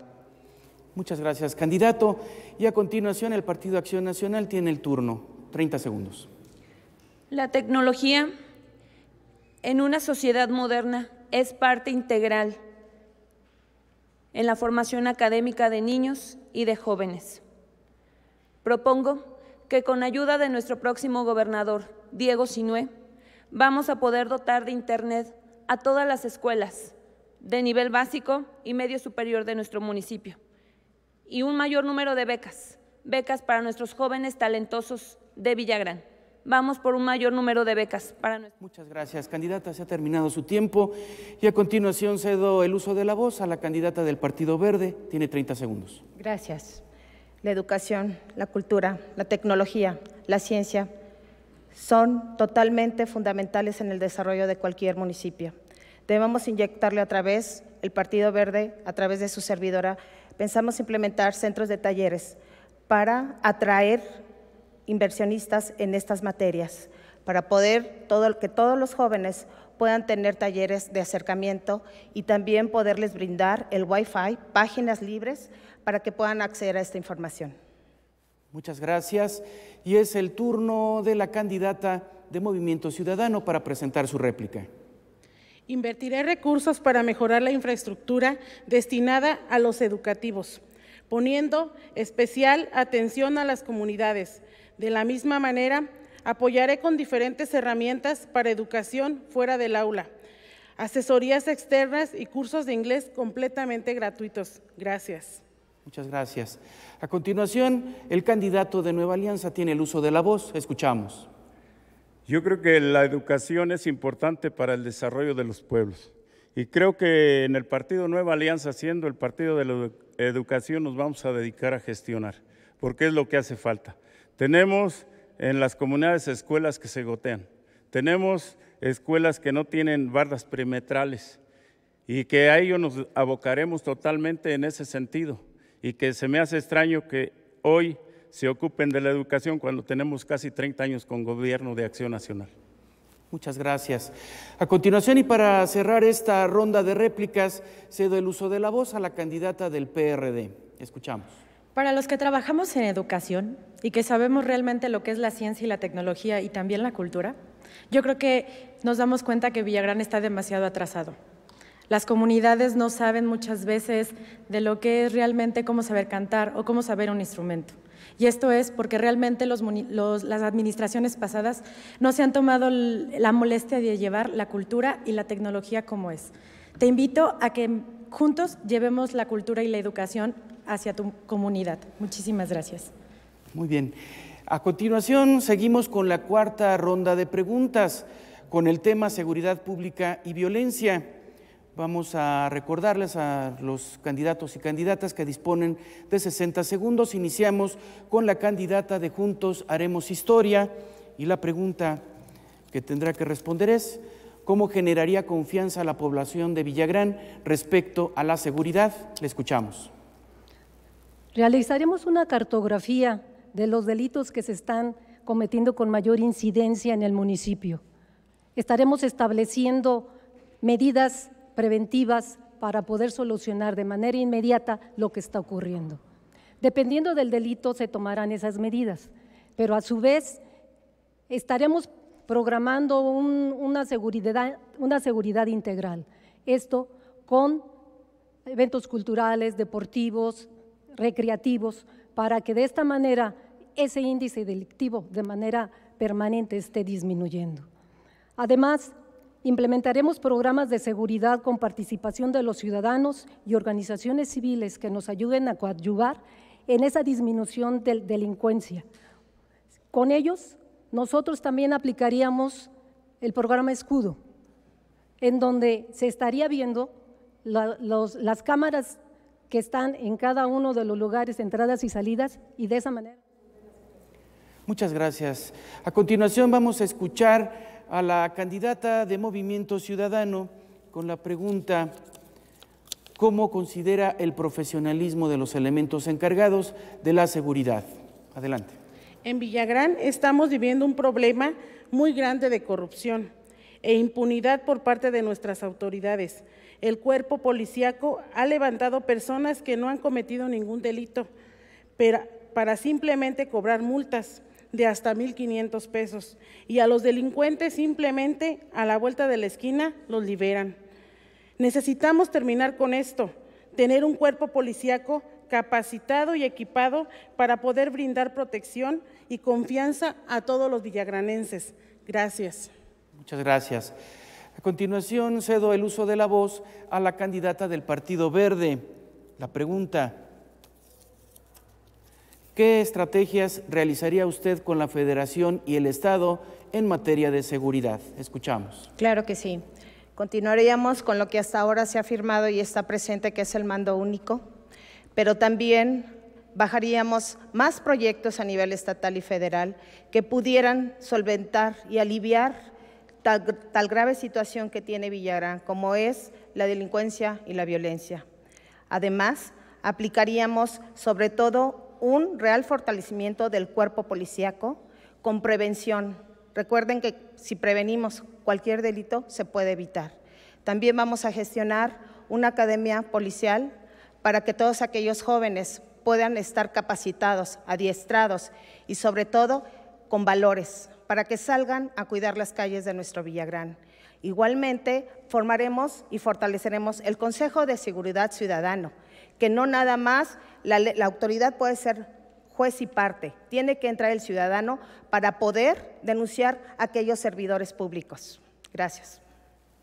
Muchas gracias, candidato. Y a continuación, el Partido Acción Nacional tiene el turno. 30 segundos. La tecnología en una sociedad moderna es parte integral en la formación académica de niños y de jóvenes. Propongo que con ayuda de nuestro próximo gobernador, Diego Sinué, vamos a poder dotar de Internet a todas las escuelas de nivel básico y medio superior de nuestro municipio y un mayor número de becas, becas para nuestros jóvenes talentosos de Villagrán. Vamos por un mayor número de becas. Para... Muchas gracias, candidata. Se ha terminado su tiempo y a continuación cedo el uso de la voz a la candidata del Partido Verde. Tiene 30 segundos. Gracias la educación, la cultura, la tecnología, la ciencia, son totalmente fundamentales en el desarrollo de cualquier municipio. Debemos inyectarle a través, del Partido Verde, a través de su servidora, pensamos implementar centros de talleres para atraer inversionistas en estas materias, para poder que todos los jóvenes puedan tener talleres de acercamiento y también poderles brindar el Wi-Fi, páginas libres para que puedan acceder a esta información. Muchas gracias. Y es el turno de la candidata de Movimiento Ciudadano para presentar su réplica. Invertiré recursos para mejorar la infraestructura destinada a los educativos, poniendo especial atención a las comunidades. De la misma manera, apoyaré con diferentes herramientas para educación fuera del aula, asesorías externas y cursos de inglés completamente gratuitos. Gracias. Muchas gracias. A continuación, el candidato de Nueva Alianza tiene el uso de la voz. Escuchamos. Yo creo que la educación es importante para el desarrollo de los pueblos. Y creo que en el Partido Nueva Alianza, siendo el Partido de la Educación, nos vamos a dedicar a gestionar, porque es lo que hace falta. Tenemos en las comunidades escuelas que se gotean, tenemos escuelas que no tienen bardas perimetrales y que a ello nos abocaremos totalmente en ese sentido y que se me hace extraño que hoy se ocupen de la educación cuando tenemos casi 30 años con gobierno de acción nacional. Muchas gracias. A continuación y para cerrar esta ronda de réplicas, cedo el uso de la voz a la candidata del PRD. Escuchamos. Para los que trabajamos en educación y que sabemos realmente lo que es la ciencia y la tecnología y también la cultura, yo creo que nos damos cuenta que Villagrán está demasiado atrasado. Las comunidades no saben muchas veces de lo que es realmente cómo saber cantar o cómo saber un instrumento. Y esto es porque realmente las administraciones pasadas no se han tomado la molestia de llevar la cultura y la tecnología como es. Te invito a que juntos llevemos la cultura y la educación hacia tu comunidad. Muchísimas gracias. Muy bien. A continuación, seguimos con la cuarta ronda de preguntas con el tema seguridad pública y violencia. Vamos a recordarles a los candidatos y candidatas que disponen de 60 segundos. Iniciamos con la candidata de Juntos Haremos Historia y la pregunta que tendrá que responder es, ¿cómo generaría confianza a la población de Villagrán respecto a la seguridad? Le escuchamos. Realizaremos una cartografía de los delitos que se están cometiendo con mayor incidencia en el municipio. Estaremos estableciendo medidas preventivas para poder solucionar de manera inmediata lo que está ocurriendo. Dependiendo del delito se tomarán esas medidas, pero a su vez estaremos programando una, seguridad, una seguridad integral. Esto con eventos culturales, deportivos, recreativos, para que de esta manera ese índice delictivo de manera permanente esté disminuyendo. Además, Implementaremos programas de seguridad con participación de los ciudadanos y organizaciones civiles que nos ayuden a coadyuvar en esa disminución de delincuencia. Con ellos, nosotros también aplicaríamos el programa Escudo, en donde se estaría viendo las cámaras que están en cada uno de los lugares, entradas y salidas, y de esa manera. Muchas gracias. A continuación vamos a escuchar a la candidata de Movimiento Ciudadano con la pregunta ¿Cómo considera el profesionalismo de los elementos encargados de la seguridad? Adelante. En Villagrán estamos viviendo un problema muy grande de corrupción e impunidad por parte de nuestras autoridades. El cuerpo policíaco ha levantado personas que no han cometido ningún delito para simplemente cobrar multas de hasta 1.500 pesos y a los delincuentes simplemente a la vuelta de la esquina los liberan. Necesitamos terminar con esto, tener un cuerpo policíaco capacitado y equipado para poder brindar protección y confianza a todos los villagranenses. Gracias. Muchas gracias. A continuación cedo el uso de la voz a la candidata del Partido Verde. La pregunta, ¿Qué estrategias realizaría usted con la Federación y el Estado en materia de seguridad? Escuchamos. Claro que sí. Continuaríamos con lo que hasta ahora se ha firmado y está presente, que es el mando único, pero también bajaríamos más proyectos a nivel estatal y federal que pudieran solventar y aliviar tal, grave situación que tiene Villagrán, como es la delincuencia y la violencia. Además, aplicaríamos sobre todo un real fortalecimiento del cuerpo policíaco con prevención. Recuerden que si prevenimos cualquier delito se puede evitar. También vamos a gestionar una academia policial para que todos aquellos jóvenes puedan estar capacitados, adiestrados y sobre todo con valores para que salgan a cuidar las calles de nuestro Villagrán. Igualmente, formaremos y fortaleceremos el Consejo de Seguridad Ciudadano, que no nada más la, autoridad puede ser juez y parte, tiene que entrar el ciudadano para poder denunciar a aquellos servidores públicos. Gracias.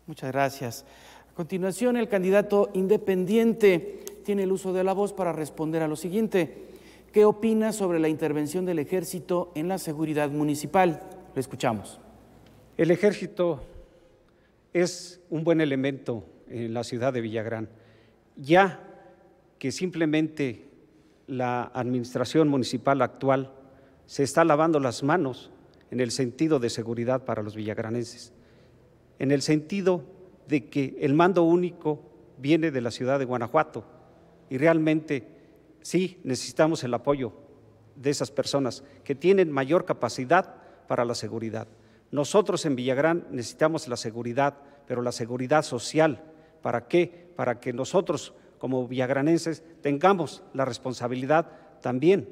Muchas gracias. A continuación, el candidato independiente tiene el uso de la voz para responder a lo siguiente. ¿Qué opina sobre la intervención del ejército en la seguridad municipal? Lo escuchamos. El ejército es un buen elemento en la ciudad de Villagrán. Ya que simplemente la administración municipal actual se está lavando las manos en el sentido de seguridad para los villagranenses, en el sentido de que el mando único viene de la ciudad de Guanajuato y realmente sí necesitamos el apoyo de esas personas que tienen mayor capacidad para la seguridad. Nosotros en Villagrán necesitamos la seguridad, pero la seguridad social. ¿Para qué? Para que nosotros como villagranenses, tengamos la responsabilidad también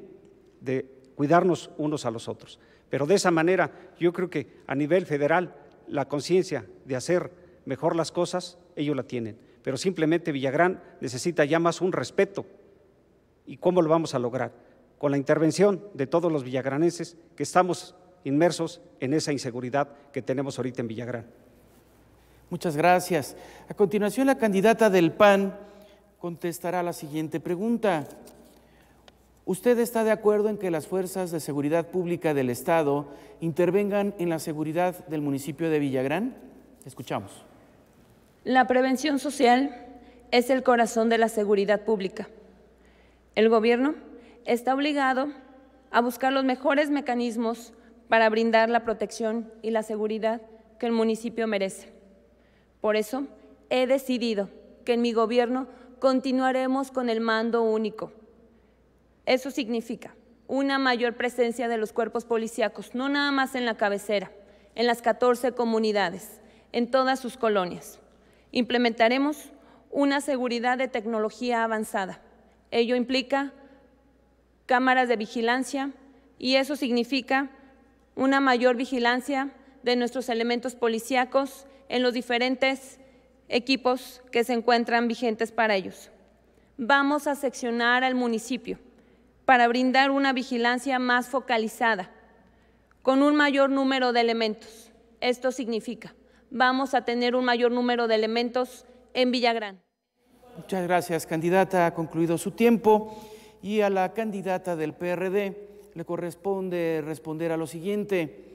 de cuidarnos unos a los otros. Pero de esa manera, yo creo que a nivel federal, la conciencia de hacer mejor las cosas, ellos la tienen. Pero simplemente Villagrán necesita ya más un respeto. ¿Y cómo lo vamos a lograr? Con la intervención de todos los villagranenses que estamos inmersos en esa inseguridad que tenemos ahorita en Villagrán. Muchas gracias. A continuación, la candidata del PAN, contestará la siguiente pregunta. ¿Usted está de acuerdo en que las fuerzas de seguridad pública del Estado intervengan en la seguridad del municipio de Villagrán? Escuchamos. La prevención social es el corazón de la seguridad pública. El gobierno está obligado a buscar los mejores mecanismos para brindar la protección y la seguridad que el municipio merece. Por eso he decidido que en mi gobierno continuaremos con el mando único. Eso significa una mayor presencia de los cuerpos policíacos, no nada más en la cabecera, en las 14 comunidades, en todas sus colonias. Implementaremos una seguridad de tecnología avanzada. Ello implica cámaras de vigilancia y eso significa una mayor vigilancia de nuestros elementos policíacos en los diferentes equipos que se encuentran vigentes para ellos. Vamos a seccionar al municipio para brindar una vigilancia más focalizada, con un mayor número de elementos. Esto significa, vamos a tener un mayor número de elementos en Villagrán. Muchas gracias, candidata. Ha concluido su tiempo y a la candidata del PRD le corresponde responder a lo siguiente.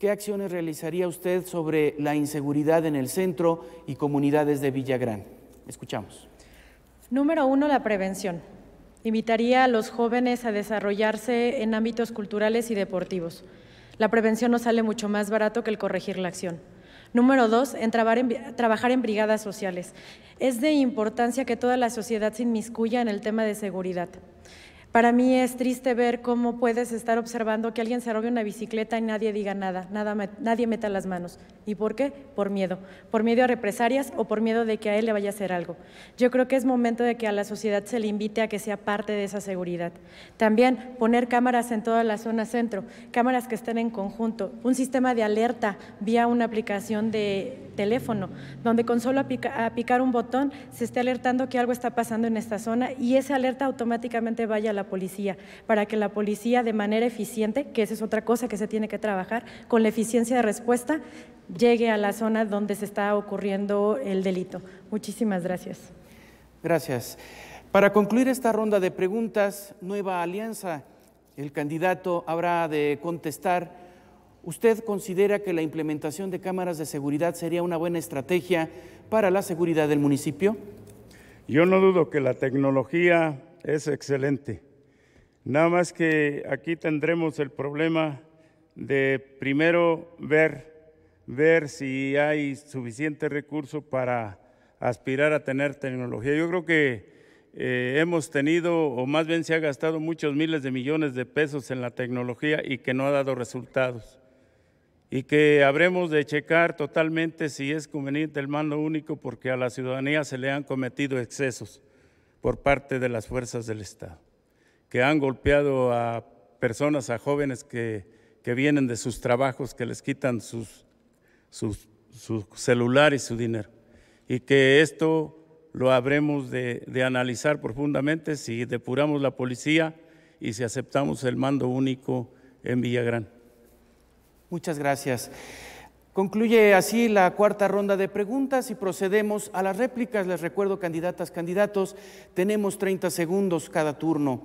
¿Qué acciones realizaría usted sobre la inseguridad en el centro y comunidades de Villagrán? Escuchamos. Número uno, la prevención. Invitaría a los jóvenes a desarrollarse en ámbitos culturales y deportivos. La prevención nos sale mucho más barato que el corregir la acción. Número dos, trabajar en brigadas sociales. Es de importancia que toda la sociedad se inmiscuya en el tema de seguridad. Para mí es triste ver cómo puedes estar observando que alguien se robe una bicicleta y nadie diga nada, nada nadie meta las manos. ¿Y por qué? Por miedo. Por miedo a represalias o por miedo de que a él le vaya a hacer algo. Yo creo que es momento de que a la sociedad se le invite a que sea parte de esa seguridad. También poner cámaras en toda la zona centro, cámaras que estén en conjunto, un sistema de alerta vía una aplicación de teléfono, donde con solo a picar un botón se esté alertando que algo está pasando en esta zona y esa alerta automáticamente vaya a la policía, para que la policía de manera eficiente, que esa es otra cosa que se tiene que trabajar, con la eficiencia de respuesta, llegue a la zona donde se está ocurriendo el delito. Muchísimas gracias. Gracias. Para concluir esta ronda de preguntas, nueva alianza, el candidato habrá de contestar ¿Usted considera que la implementación de cámaras de seguridad sería una buena estrategia para la seguridad del municipio? Yo no dudo que la tecnología es excelente. Nada más que aquí tendremos el problema de primero ver, ver si hay suficiente recurso para aspirar a tener tecnología. Yo creo que eh, hemos tenido, o más bien se ha gastado muchos miles de millones de pesos en la tecnología y que no ha dado resultados y que habremos de checar totalmente si es conveniente el mando único porque a la ciudadanía se le han cometido excesos por parte de las fuerzas del Estado, que han golpeado a personas, a jóvenes que, que vienen de sus trabajos, que les quitan sus, sus, su celular y su dinero, y que esto lo habremos de, de analizar profundamente si depuramos la policía y si aceptamos el mando único en Villagrán. Muchas gracias. Concluye así la cuarta ronda de preguntas y procedemos a las réplicas. Les recuerdo, candidatas, candidatos, tenemos 30 segundos cada turno.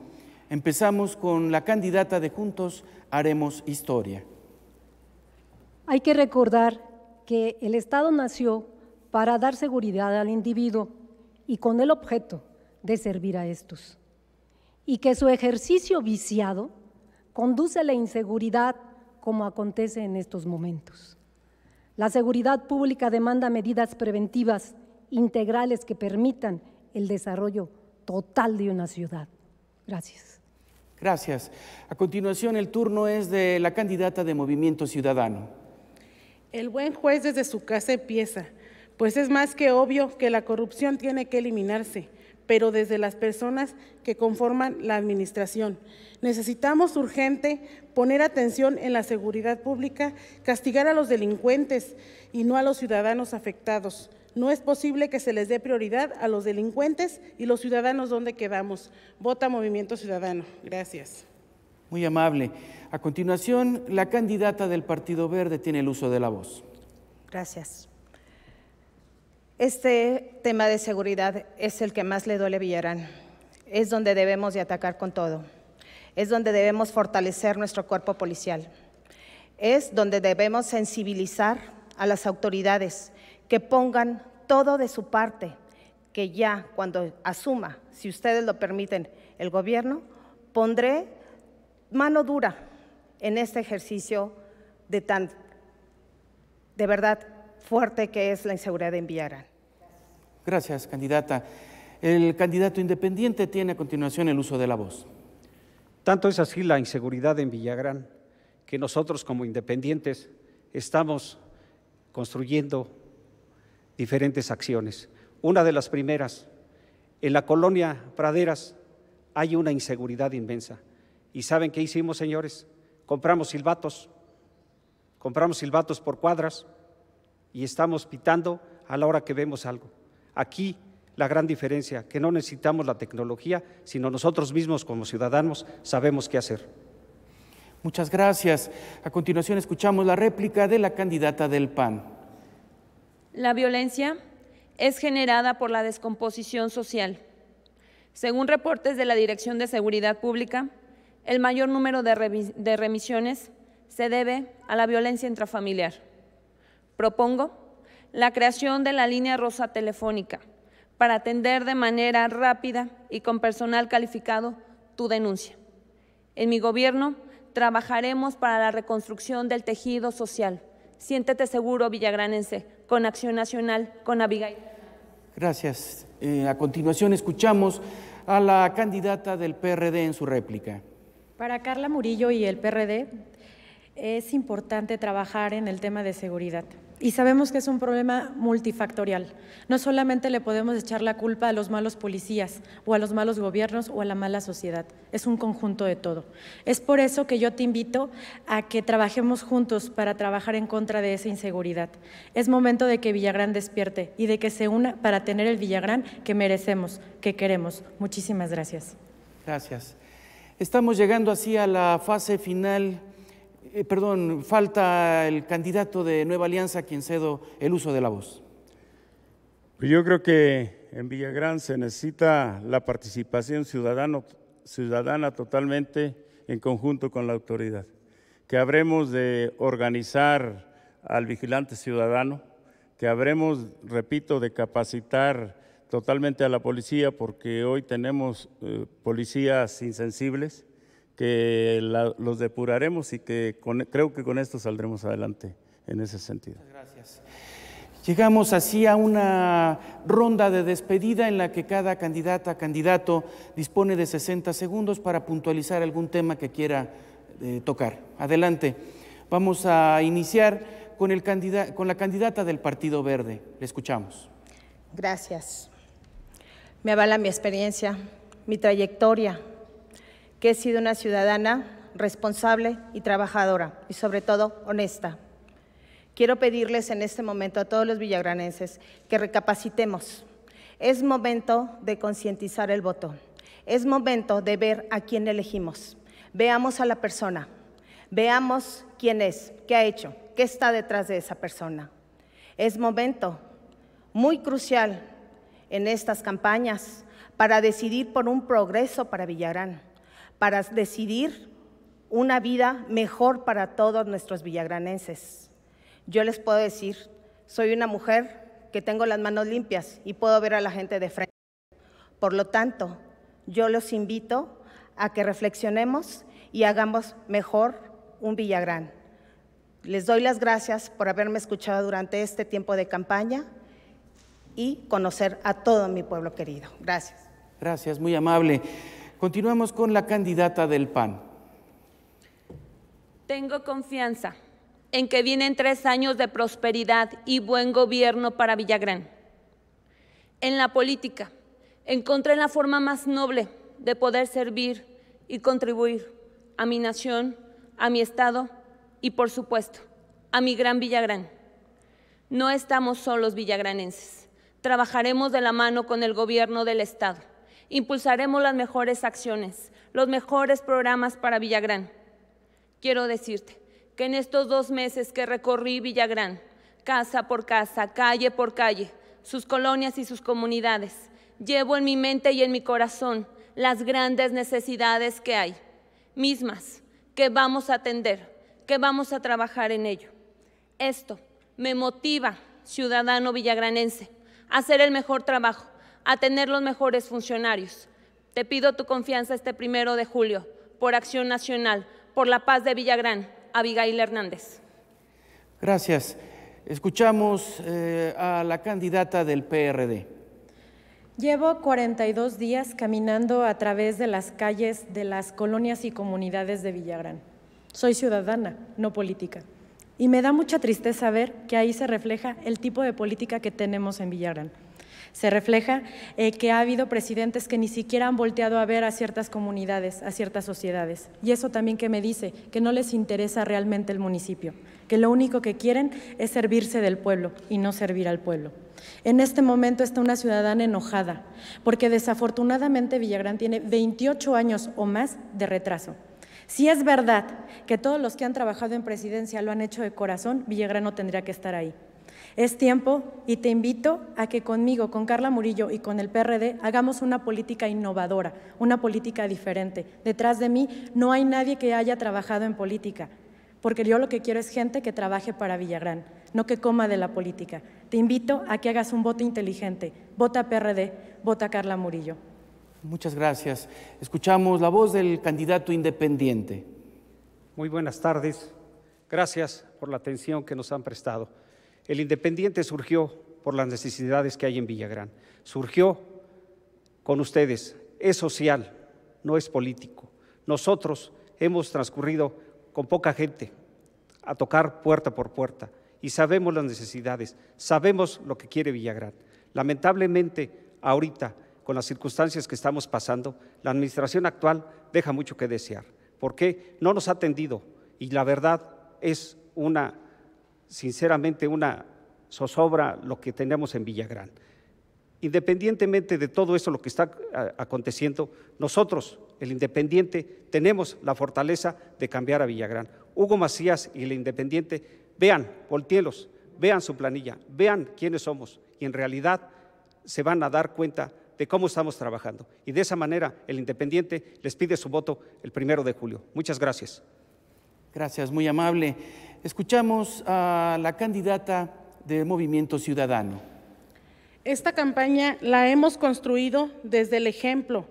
Empezamos con la candidata de Juntos Haremos Historia. Hay que recordar que el Estado nació para dar seguridad al individuo y con el objeto de servir a estos. Y que su ejercicio viciado conduce a la inseguridad como acontece en estos momentos. La seguridad pública demanda medidas preventivas integrales que permitan el desarrollo total de una ciudad. Gracias. Gracias. A continuación, el turno es de la candidata de Movimiento Ciudadano. El buen juez desde su casa empieza, pues es más que obvio que la corrupción tiene que eliminarse pero desde las personas que conforman la administración. Necesitamos urgente poner atención en la seguridad pública, castigar a los delincuentes y no a los ciudadanos afectados. No es posible que se les dé prioridad a los delincuentes y los ciudadanos donde quedamos. Vota Movimiento Ciudadano. Gracias. Muy amable. A continuación, la candidata del Partido Verde tiene el uso de la voz. Gracias. Este tema de seguridad es el que más le duele a Villarán. Es donde debemos de atacar con todo. Es donde debemos fortalecer nuestro cuerpo policial. Es donde debemos sensibilizar a las autoridades que pongan todo de su parte, que ya cuando asuma, si ustedes lo permiten, el gobierno, pondré mano dura en este ejercicio de tan, de verdad, fuerte que es la inseguridad en Villagrán. Gracias, candidata. El candidato independiente tiene a continuación el uso de la voz. Tanto es así la inseguridad en Villagrán que nosotros como independientes estamos construyendo diferentes acciones. Una de las primeras, en la colonia Praderas hay una inseguridad inmensa. ¿Y saben qué hicimos, señores? Compramos silbatos, compramos silbatos por cuadras y estamos pitando a la hora que vemos algo. Aquí la gran diferencia, que no necesitamos la tecnología, sino nosotros mismos como ciudadanos sabemos qué hacer. Muchas gracias. A continuación escuchamos la réplica de la candidata del PAN. La violencia es generada por la descomposición social. Según reportes de la Dirección de Seguridad Pública, el mayor número de, remisiones se debe a la violencia intrafamiliar. Propongo la creación de la línea rosa telefónica para atender de manera rápida y con personal calificado tu denuncia. En mi gobierno trabajaremos para la reconstrucción del tejido social. Siéntete seguro, villagranense, con Acción Nacional, con Abigail. Gracias. Eh, a continuación escuchamos a la candidata del PRD en su réplica. Para Carla Murillo y el PRD es importante trabajar en el tema de seguridad. Y sabemos que es un problema multifactorial. No solamente le podemos echar la culpa a los malos policías o a los malos gobiernos o a la mala sociedad. Es un conjunto de todo. Es por eso que yo te invito a que trabajemos juntos para trabajar en contra de esa inseguridad. Es momento de que Villagrán despierte y de que se una para tener el Villagrán que merecemos, que queremos. Muchísimas gracias. Gracias. Estamos llegando así a la fase final eh, perdón, falta el candidato de Nueva Alianza a quien cedo el uso de la voz. Pues yo creo que en Villagrán se necesita la participación ciudadano, ciudadana totalmente en conjunto con la autoridad, que habremos de organizar al vigilante ciudadano, que habremos, repito, de capacitar totalmente a la policía porque hoy tenemos eh, policías insensibles, que los depuraremos y que creo que con esto saldremos adelante en ese sentido. Muchas gracias. Llegamos así a una ronda de despedida en la que cada candidata, candidato dispone de 60 segundos para puntualizar algún tema que quiera eh, tocar. Adelante. Vamos a iniciar con, el con la candidata del Partido Verde. Le escuchamos. Gracias. Me avala mi experiencia, mi trayectoria, que he sido una ciudadana responsable y trabajadora, y sobre todo honesta. Quiero pedirles en este momento a todos los villagranenses que recapacitemos. Es momento de concientizar el voto. Es momento de ver a quién elegimos. Veamos a la persona. Veamos quién es, qué ha hecho, qué está detrás de esa persona. Es momento muy crucial en estas campañas para decidir por un progreso para Villagrán para decidir una vida mejor para todos nuestros villagranenses. Yo les puedo decir, soy una mujer que tengo las manos limpias y puedo ver a la gente de frente. Por lo tanto, yo los invito a que reflexionemos y hagamos mejor un Villagrán. Les doy las gracias por haberme escuchado durante este tiempo de campaña y conocer a todo mi pueblo querido. Gracias. Gracias, muy amable. Continuamos con la candidata del PAN. Tengo confianza en que vienen tres años de prosperidad y buen gobierno para Villagrán. En la política encontré la forma más noble de poder servir y contribuir a mi nación, a mi Estado y, por supuesto, a mi gran Villagrán. No estamos solos villagranenses. Trabajaremos de la mano con el gobierno del Estado Impulsaremos las mejores acciones, los mejores programas para Villagrán. Quiero decirte que en estos dos meses que recorrí Villagrán, casa por casa, calle por calle, sus colonias y sus comunidades, llevo en mi mente y en mi corazón las grandes necesidades que hay, mismas que vamos a atender, que vamos a trabajar en ello. Esto me motiva, ciudadano villagranense, a hacer el mejor trabajo a tener los mejores funcionarios. Te pido tu confianza este primero de julio por Acción Nacional, por la paz de Villagrán, Abigail Hernández. Gracias. Escuchamos eh, a la candidata del PRD. Llevo 42 días caminando a través de las calles de las colonias y comunidades de Villagrán. Soy ciudadana, no política. Y me da mucha tristeza ver que ahí se refleja el tipo de política que tenemos en Villagrán se refleja eh, que ha habido presidentes que ni siquiera han volteado a ver a ciertas comunidades, a ciertas sociedades. Y eso también que me dice, que no les interesa realmente el municipio, que lo único que quieren es servirse del pueblo y no servir al pueblo. En este momento está una ciudadana enojada, porque desafortunadamente Villagrán tiene 28 años o más de retraso. Si es verdad que todos los que han trabajado en presidencia lo han hecho de corazón, Villagrán no tendría que estar ahí. Es tiempo y te invito a que conmigo, con Carla Murillo y con el PRD hagamos una política innovadora, una política diferente. Detrás de mí no hay nadie que haya trabajado en política, porque yo lo que quiero es gente que trabaje para Villagrán, no que coma de la política. Te invito a que hagas un voto inteligente. Vota PRD, vota Carla Murillo. Muchas gracias. Escuchamos la voz del candidato independiente. Muy buenas tardes. Gracias por la atención que nos han prestado. El Independiente surgió por las necesidades que hay en Villagrán. Surgió con ustedes. Es social, no es político. Nosotros hemos transcurrido con poca gente a tocar puerta por puerta y sabemos las necesidades, sabemos lo que quiere Villagrán. Lamentablemente, ahorita, con las circunstancias que estamos pasando, la administración actual deja mucho que desear, porque no nos ha atendido y la verdad es una sinceramente una zozobra lo que tenemos en Villagrán. Independientemente de todo eso, lo que está aconteciendo, nosotros, el Independiente, tenemos la fortaleza de cambiar a Villagrán. Hugo Macías y el Independiente, vean, voltielos, vean su planilla, vean quiénes somos y en realidad se van a dar cuenta de cómo estamos trabajando. Y de esa manera el Independiente les pide su voto el primero de julio. Muchas gracias. Gracias, muy amable. Escuchamos a la candidata de Movimiento Ciudadano. Esta campaña la hemos construido desde el ejemplo,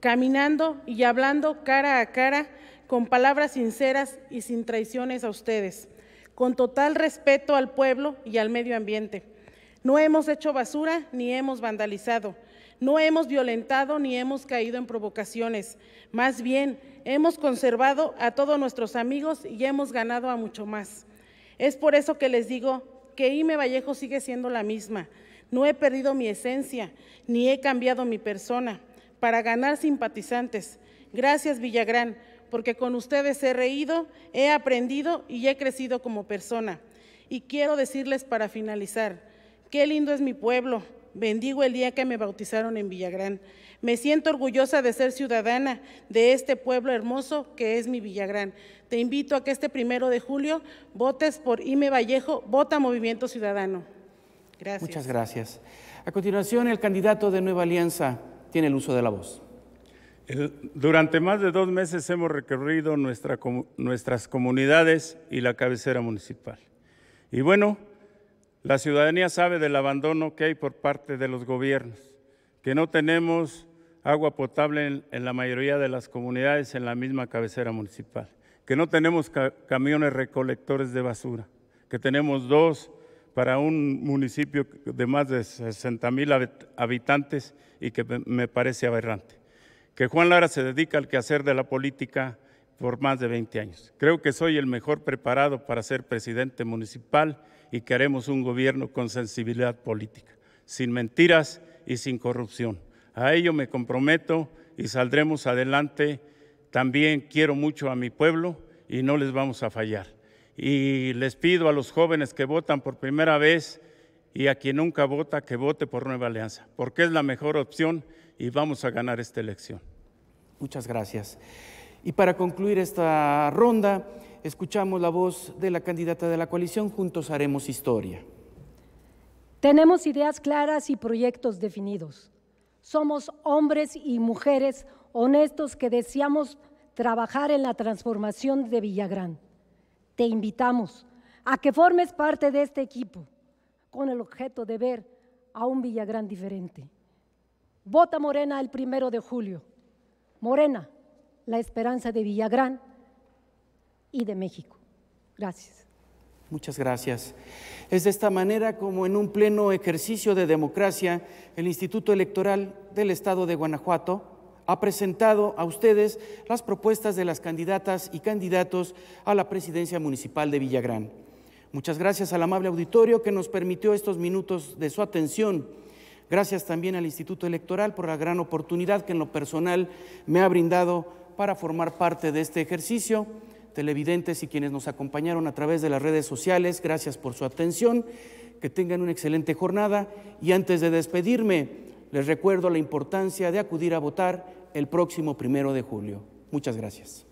caminando y hablando cara a cara con palabras sinceras y sin traiciones a ustedes, con total respeto al pueblo y al medio ambiente. No hemos hecho basura ni hemos vandalizado. No hemos violentado ni hemos caído en provocaciones. Más bien, hemos conservado a todos nuestros amigos y hemos ganado a mucho más. Es por eso que les digo que Ime Vallejo sigue siendo la misma. No he perdido mi esencia, ni he cambiado mi persona para ganar simpatizantes. Gracias, Villagrán, porque con ustedes he reído, he aprendido y he crecido como persona. Y quiero decirles para finalizar, qué lindo es mi pueblo, Bendigo el día que me bautizaron en Villagrán. Me siento orgullosa de ser ciudadana de este pueblo hermoso que es mi Villagrán. Te invito a que este primero de julio votes por Ime Vallejo, vota Movimiento Ciudadano. Gracias. Muchas gracias. A continuación, el candidato de Nueva Alianza tiene el uso de la voz. durante más de dos meses hemos recorrido nuestra, nuestras comunidades y la cabecera municipal. Y bueno, la ciudadanía sabe del abandono que hay por parte de los gobiernos, que no tenemos agua potable en, la mayoría de las comunidades en la misma cabecera municipal, que no tenemos camiones recolectores de basura, que tenemos dos para un municipio de más de 60 mil habitantes y que me parece aberrante. Que Juan Lara se dedica al quehacer de la política por más de 20 años. Creo que soy el mejor preparado para ser presidente municipal y queremos un gobierno con sensibilidad política, sin mentiras y sin corrupción. A ello me comprometo y saldremos adelante. También quiero mucho a mi pueblo y no les vamos a fallar. Y les pido a los jóvenes que votan por primera vez y a quien nunca vota que vote por Nueva Alianza, porque es la mejor opción y vamos a ganar esta elección. Muchas gracias. Y para concluir esta ronda, escuchamos la voz de la candidata de la coalición Juntos Haremos Historia. Tenemos ideas claras y proyectos definidos. Somos hombres y mujeres honestos que deseamos trabajar en la transformación de Villagrán. Te invitamos a que formes parte de este equipo con el objeto de ver a un Villagrán diferente. Vota Morena el primero de julio. Morena, la esperanza de Villagrán y de México. Gracias. Muchas gracias. Es de esta manera como en un pleno ejercicio de democracia, el Instituto Electoral del Estado de Guanajuato ha presentado a ustedes las propuestas de las candidatas y candidatos a la presidencia municipal de Villagrán. Muchas gracias al amable auditorio que nos permitió estos minutos de su atención. Gracias también al Instituto Electoral por la gran oportunidad que en lo personal me ha brindado para formar parte de este ejercicio televidentes y quienes nos acompañaron a través de las redes sociales. Gracias por su atención, que tengan una excelente jornada y antes de despedirme, les recuerdo la importancia de acudir a votar el próximo primero de julio. Muchas gracias.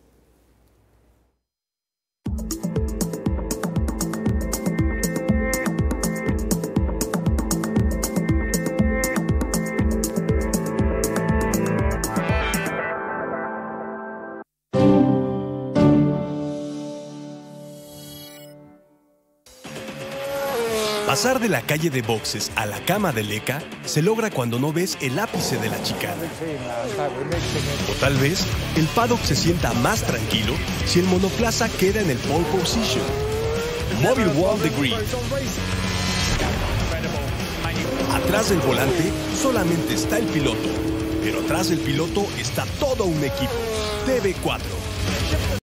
Pasar de la calle de boxes a la cama de leca se logra cuando no ves el ápice de la chica. O tal vez el paddock se sienta más tranquilo si el monoplaza queda en el pole position. Mobile World Green. Atrás del volante solamente está el piloto, pero atrás del piloto está todo un equipo. TV4.